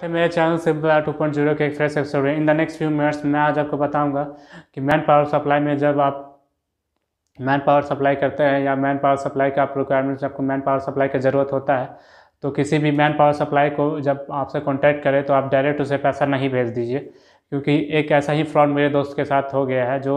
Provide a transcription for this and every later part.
तो मेरे channel simple R two point zero के एक फ्रेश एपिसोड है in the next few minutes मैं आज आपको बताऊंगा कि मैन पावर सप्लाई में जब आप मैन पावर सप्लाई करते हैं या मैन पावर सप्लाई का आप रिक्वायरमेंट्स आपको मैन पावर सप्लाई की ज़रूरत होता है तो किसी भी मैन पावर सप्लाई को जब आपसे कॉन्टैक्ट करें तो आप डायरेक्ट उसे पैसा नहीं भेज दीजिए क्योंकि एक ऐसा ही फ्रॉड मेरे दोस्त के साथ हो गया है जो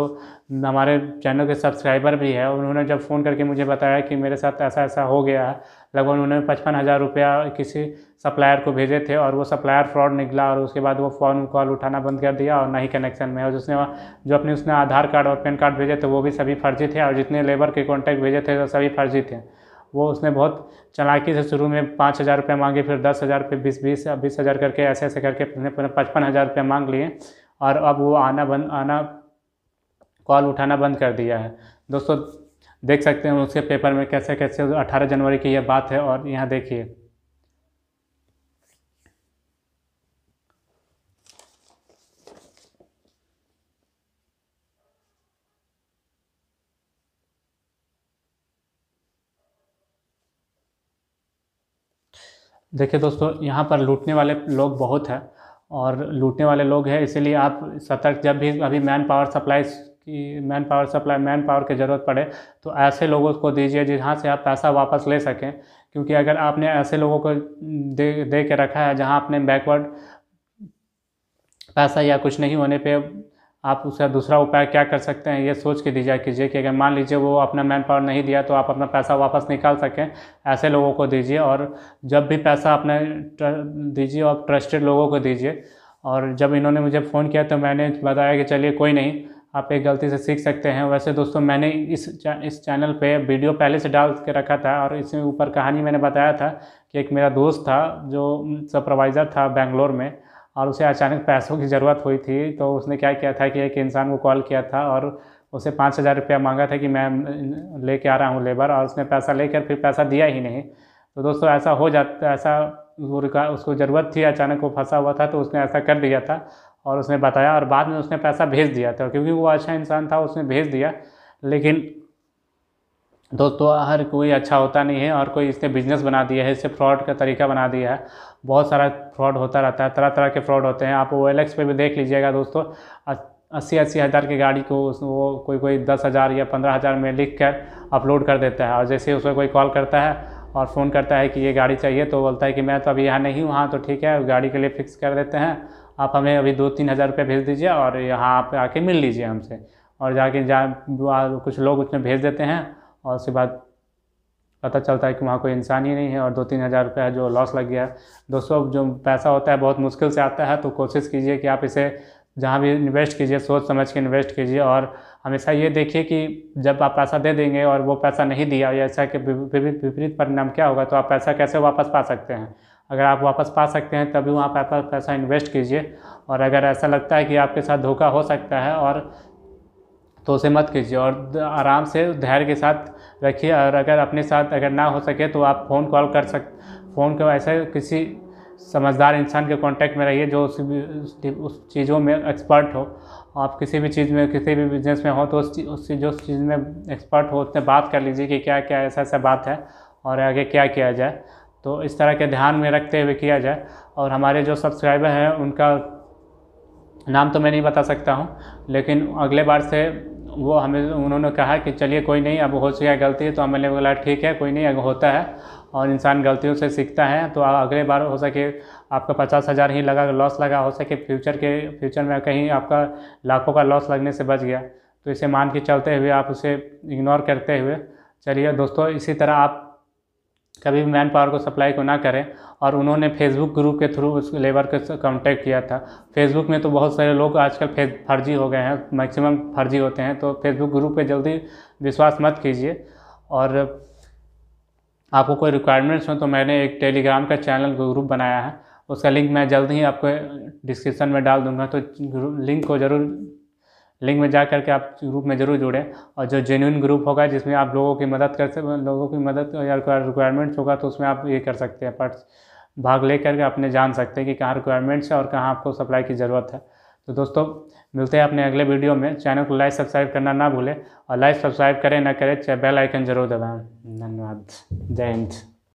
हमारे चैनल के सब्सक्राइबर भी है उन्होंने जब फ़ोन करके मुझे बताया कि मेरे साथ ऐसा ऐसा हो गया है लगभग उन्होंने पचपन हज़ार रुपया किसी सप्लायर को भेजे थे और वो सप्लायर फ्रॉड निकला और उसके बाद वो फ़ोन कॉल उठाना बंद कर दिया और ना ही कनेक्शन में और उसने जो अपने उसने आधार कार्ड और पैन कार्ड भेजे थे वो भी सभी फर्जी थे और जितने लेबर के कॉन्टैक्ट भेजे थे वो सभी फर्जी थे वो उसने बहुत चलाकी से शुरू में पाँच हज़ार रुपये मांगे फिर दस हज़ार रुपये बीस बीस बीस हज़ार करके ऐसे ऐसे करके पचपन हज़ार रुपये मांग लिए और अब वो आना बंद आना कॉल उठाना बंद कर दिया है दोस्तों देख सकते हैं उसके पेपर में कैसे कैसे अठारह जनवरी की यह बात है और यहाँ देखिए देखिए दोस्तों यहाँ पर लूटने वाले लोग बहुत हैं और लूटने वाले लोग हैं इसीलिए आप सतर्क जब भी अभी मैन पावर सप्लाई की man power supply man power की ज़रूरत पड़े तो ऐसे लोगों को दीजिए जहाँ से आप पैसा वापस ले सकें क्योंकि अगर आपने ऐसे लोगों को दे दे के रखा है जहाँ आपने बैकवर्ड पैसा या कुछ नहीं होने पे आप उसका दूसरा उपाय क्या कर सकते हैं ये सोच के दीजिए कीजिए कि अगर मान लीजिए वो अपना मैन पावर नहीं दिया तो आप अपना पैसा वापस निकाल सकें ऐसे लोगों को दीजिए और जब भी पैसा अपने दीजिए और ट्रस्टेड लोगों को दीजिए और जब इन्होंने मुझे फ़ोन किया तो मैंने बताया कि चलिए कोई नहीं आप एक गलती से सीख सकते हैं वैसे दोस्तों मैंने इस चा, इस चैनल पे वीडियो पहले से डाल के रखा था और इसमें ऊपर कहानी मैंने बताया था कि एक मेरा दोस्त था जो सुपरवाइज़र था बेंगलोर में और उसे अचानक पैसों की ज़रूरत हुई थी तो उसने क्या किया था कि एक इंसान को कॉल किया था और उसे पाँच हज़ार रुपया मांगा था कि मैं ले आ रहा हूँ लेबर और उसने पैसा लेकर फिर पैसा दिया ही नहीं तो दोस्तों ऐसा हो जाता ऐसा उसको ज़रूरत थी अचानक वो फंसा हुआ था तो उसने ऐसा कर दिया था और उसने बताया और बाद में उसने पैसा भेज दिया था क्योंकि वो अच्छा इंसान था उसने भेज दिया लेकिन दोस्तों हर कोई अच्छा होता नहीं है और कोई इसने बिजनेस बना दिया है इससे फ्रॉड का तरीका बना दिया है बहुत सारा फ्रॉड होता रहता है तरह तरह के फ्रॉड होते हैं आप ओ एल एक्स पे भी देख लीजिएगा दोस्तों अस्सी अस्सी हज़ार की गाड़ी को वो कोई कोई दस हज़ार या पंद्रह हज़ार में लिख कर अपलोड कर देता है और जैसे उसमें कोई कॉल करता है और फ़ोन करता है कि ये गाड़ी चाहिए तो बोलता है कि मैं तो अभी यहाँ नहीं हूँ हाँ तो ठीक है गाड़ी के लिए फ़िक्स कर देते हैं आप हमें अभी दो तीन हज़ार रुपये भेज दीजिए और यहाँ आप आके मिल लीजिए हमसे और जाके जा कुछ लोग उसमें भेज देते हैं और उसके बाद पता चलता है कि वहाँ कोई इंसान ही नहीं है और दो तीन हज़ार रुपया जो लॉस लग गया दोस्तों जो पैसा होता है बहुत मुश्किल से आता है तो कोशिश कीजिए कि आप इसे जहाँ भी इन्वेस्ट कीजिए सोच समझ के इन्वेस्ट कीजिए और हमेशा ये देखिए कि जब आप पैसा दे देंगे और वो पैसा नहीं दिया या ऐसा कि विपरीत परिणाम क्या होगा तो आप पैसा कैसे वापस पा सकते हैं अगर आप वापस पा सकते हैं तभी वहाँ पर पैसा इन्वेस्ट कीजिए और अगर ऐसा लगता है कि आपके साथ धोखा हो सकता है और तो उसे मत कीजिए और आराम से धैर्य के साथ रखिए और अगर अपने साथ अगर ना हो सके तो आप फ़ोन कॉल कर सक फ़ोन को ऐसे किसी समझदार इंसान के कांटेक्ट में रहिए जो उस उस चीज़ों में एक्सपर्ट हो आप किसी भी चीज़ में किसी भी बिजनेस में हो तो उस उस जो उस चीज़ में एक्सपर्ट हो उससे बात कर लीजिए कि क्या क्या ऐसा ऐसा बात है और आगे क्या किया जाए तो इस तरह के ध्यान में रखते हुए किया जाए और हमारे जो सब्सक्राइबर हैं उनका नाम तो मैं नहीं बता सकता हूँ लेकिन अगले बार से वो हमें उन्होंने कहा कि चलिए कोई नहीं अब हो गया गलती तो हमने बोला ठीक है कोई नहीं अगर होता है और इंसान गलतियों से सीखता है तो अगले बार हो सके आपका पचास हज़ार ही लगा लॉस लगा हो सके फ्यूचर के फ्यूचर में कहीं आपका लाखों का लॉस लगने से बच गया तो इसे मान के चलते हुए आप उसे इग्नोर करते हुए चलिए दोस्तों इसी तरह आप कभी भी मैन पावर को सप्लाई को ना करें और उन्होंने फेसबुक ग्रुप के थ्रू उस लेबर के कांटेक्ट किया था फेसबुक में तो बहुत सारे लोग आजकल फेस फर्जी हो गए हैं मैक्सिमम फर्जी होते हैं तो फेसबुक ग्रुप पे जल्दी विश्वास मत कीजिए और आपको कोई रिक्वायरमेंट्स हो तो मैंने एक टेलीग्राम का चैनल ग्रुप बनाया है उसका लिंक मैं जल्द ही आपको डिस्क्रिप्शन में डाल दूंगा तो लिंक को ज़रूर लिंक में जा करके आप ग्रुप में ज़रूर जुड़ें और जो जेन्यून ग्रुप होगा जिसमें आप लोगों की मदद कर सकते लोगों की मदद या रिक्वायरमेंट्स होगा तो उसमें आप ये कर सकते हैं पर भाग ले करके अपने जान सकते हैं कि कहाँ रिक्वायरमेंट्स है और कहाँ आपको सप्लाई की ज़रूरत है तो दोस्तों मिलते हैं अपने अगले वीडियो में चैनल को लाइक सब्सक्राइब करना ना भूलें और लाइक सब्सक्राइब करें ना करें चाहे बेल आइकन जरूर दबाएं धन्यवाद जय हिंद